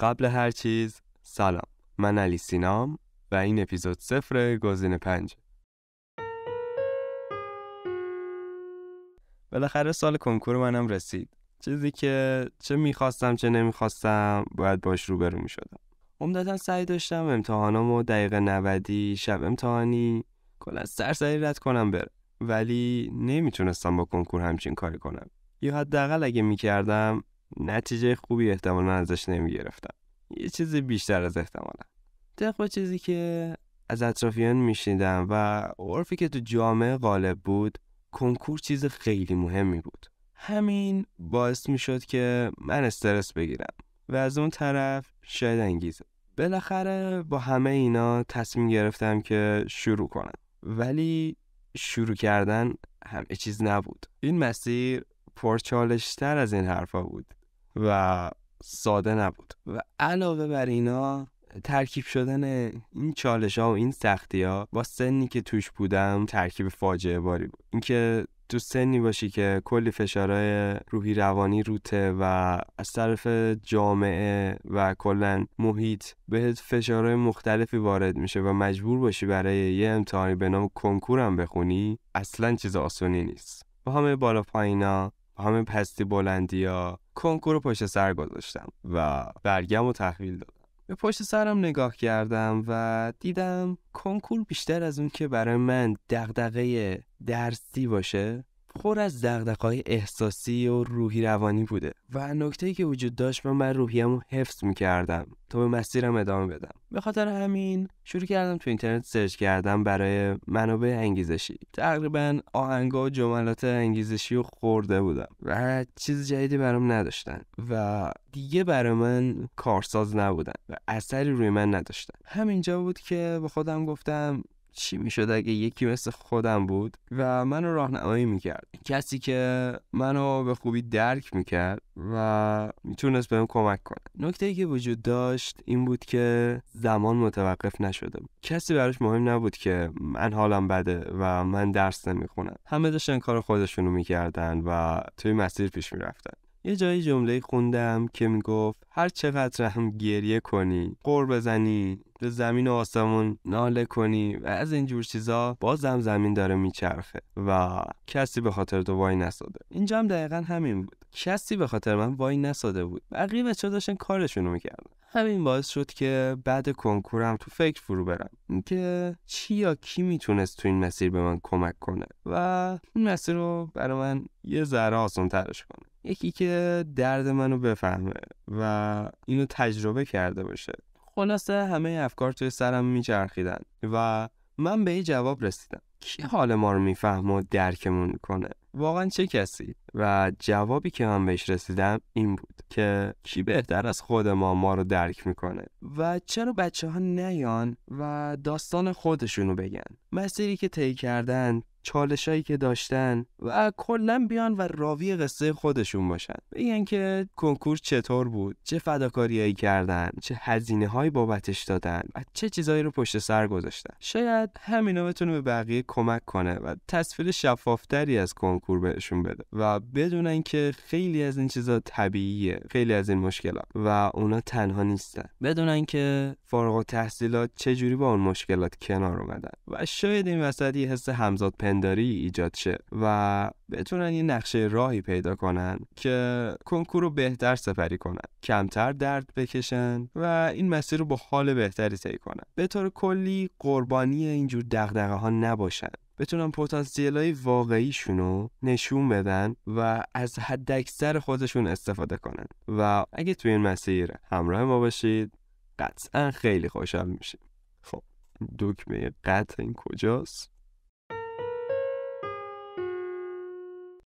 قبل هر چیز سلام من علی سینام و این اپیزود صفر گزینه پنج بالاخره سال کنکور منم رسید چیزی که چه میخواستم چه نمیخواستم باید باش روبرو میشدم عمدتا سعی داشتم امتحانامو دقیقه نودی شب امتحانی کلا سرسری رد کنم بره ولی نمیتونستم با کنکور همچین کاری کنم یا حداقل اگه میکردم نتیجه خوبی احتمالا ازش نمیگرفتم یه چیز بیشتر از احتمالا طبق چیزی که از اطرافیان میشنیدم و عرفی که تو جامعه غالب بود کنکور چیز خیلی مهمی بود همین باعث میشد که من استرس بگیرم و از اون طرف شاید انگیزه بالاخره با همه اینا تصمیم گرفتم که شروع کنم ولی شروع کردن همه چیز نبود این مسیر پرچالشتر از این حرفا بود و ساده نبود و علاوه بر اینا ترکیب شدن این چالش ها و این سختی ها با سنی که توش بودم ترکیب فاجعه باری بود اینکه تو سنی باشی که کلی فشارهای روحی روانی روته و از طرف جامعه و کلا محیط بهت فشارهای مختلفی وارد میشه و مجبور باشی برای یه امتحانی به نام کنکورم بخونی اصلا چیز آسونی نیست با همه بالا پایینا همین پستی بلندی ها کنکور رو پشت سر گذاشتم و برگم رو تحویل دادم به پشت سرم نگاه کردم و دیدم کنکور بیشتر از اون که برای من دغدغه درسی باشه خور از دقدقای احساسی و روحی روانی بوده و نکته‌ای که وجود داشت من بر روحیم رو حفظ میکردم تا به مسیرم ادامه بدم به خاطر همین شروع کردم تو اینترنت سرچ کردم برای منابع انگیزشی تقریبا آهنگا و جملات انگیزشی رو خورده بودم و چیز جدیدی برام نداشتن و دیگه برای من کارساز نبودن و اثری روی من نداشتن همینجا بود که به خودم گفتم چی میشد اگه یکی مثل خودم بود و منو راهنمایی میکرد کسی که منو به خوبی درک میکرد و میتونست بهم کمک کنه نکته ای که وجود داشت این بود که زمان متوقف نشده کسی براش مهم نبود که من حالم بده و من درس نمیخونم همه داشتن کار خودشونو میکردن و توی مسیر پیش میرفتن یه جایی جمله خوندم که میگفت هر چقدر هم گریه کنی قور بزنی به زمین و آسمون ناله کنی و از این اینجور چیزا بازم زمین داره میچرخه و کسی به خاطر تو وای نساده اینجا هم دقیقا همین بود کسی به خاطر من وای نساده بود بقیه بچه داشتن کارشونو رو میکردن همین باعث شد که بعد کنکورم تو فکر فرو برم که چی یا کی میتونست تو این مسیر به من کمک کنه و این مسیر رو برای من یه ذره آسان ترش کنه یکی که درد منو بفهمه و اینو تجربه کرده باشه خلاصه همه افکار توی سرم میچرخیدن و من به این جواب رسیدم کی حال ما رو میفهم و درکمون کنه واقعا چه کسی و جوابی که من بهش رسیدم این بود که کی بهتر از خود ما ما رو درک میکنه و چرا بچه ها نیان و داستان خودشونو بگن مسیری که طی کردن چالش که داشتن و کلا بیان و راوی قصه خودشون باشن بگن که کنکور چطور بود چه فداکاریایی کردن چه هزینه هایی بابتش دادن و چه چیزایی رو پشت سر گذاشتن شاید همینا بتونه به بقیه کمک کنه و تصویر شفافتری از کنکور بهشون بده و بدونن که خیلی از این چیزا طبیعیه خیلی از این مشکلات و اونا تنها نیستن بدونن که فارغ التحصیلات چه جوری با اون مشکلات کنار اومدن و شاید این وسط حس همزاد پن پنداری ایجاد شه و بتونن یه نقشه راهی پیدا کنن که کنکور رو بهتر سپری کنن کمتر درد بکشن و این مسیر رو با حال بهتری طی کنن به طور کلی قربانی اینجور دغدغه ها نباشن بتونن پتانسیل های واقعیشون رو نشون بدن و از حد اکثر خودشون استفاده کنن و اگه توی این مسیر همراه ما باشید قطعا خیلی خوشحال میشید خب دکمه قطع این کجاست